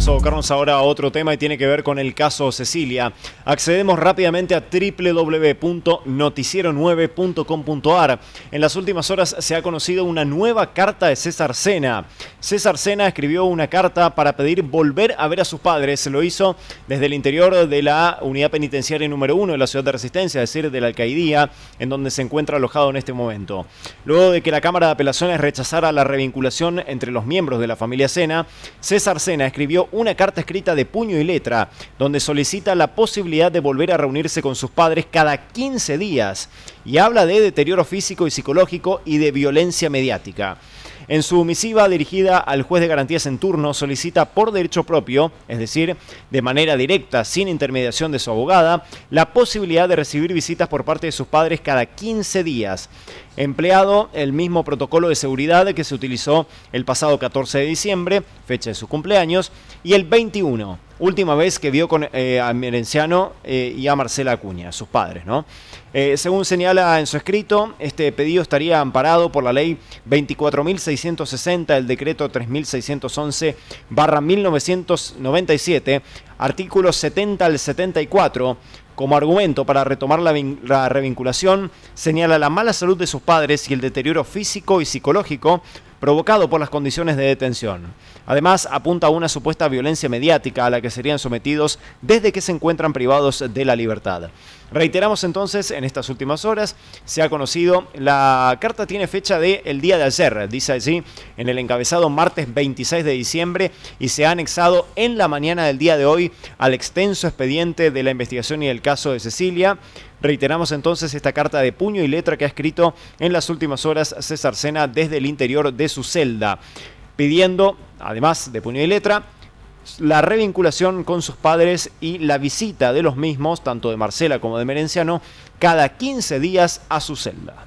vamos a abocarnos ahora a otro tema y tiene que ver con el caso Cecilia. Accedemos rápidamente a www.noticiero9.com.ar. En las últimas horas se ha conocido una nueva carta de César Sena. César Sena escribió una carta para pedir volver a ver a sus padres. Se lo hizo desde el interior de la unidad penitenciaria número uno de la ciudad de Resistencia, es decir, de la Alcaidía, en donde se encuentra alojado en este momento. Luego de que la Cámara de Apelaciones rechazara la revinculación entre los miembros de la familia Sena, César Sena escribió una carta escrita de puño y letra donde solicita la posibilidad de volver a reunirse con sus padres cada 15 días y habla de deterioro físico y psicológico y de violencia mediática. En su misiva dirigida al juez de garantías en turno solicita por derecho propio, es decir, de manera directa, sin intermediación de su abogada, la posibilidad de recibir visitas por parte de sus padres cada 15 días empleado el mismo protocolo de seguridad que se utilizó el pasado 14 de diciembre, fecha de su cumpleaños, y el 21 última vez que vio con, eh, a Merenciano eh, y a Marcela Acuña, sus padres, ¿no? Eh, según señala en su escrito, este pedido estaría amparado por la ley 24.660, el decreto 3.611-1997, artículo 70 al 74. Como argumento para retomar la revinculación, señala la mala salud de sus padres y el deterioro físico y psicológico provocado por las condiciones de detención. Además, apunta a una supuesta violencia mediática a la que serían sometidos desde que se encuentran privados de la libertad. Reiteramos entonces, en estas últimas horas se ha conocido, la carta tiene fecha de el día de ayer, dice allí en el encabezado martes 26 de diciembre y se ha anexado en la mañana del día de hoy al extenso expediente de la investigación y el caso de Cecilia. Reiteramos entonces esta carta de puño y letra que ha escrito en las últimas horas César Sena desde el interior de su celda, pidiendo, además de puño y letra, la revinculación con sus padres y la visita de los mismos, tanto de Marcela como de Merenciano, cada 15 días a su celda.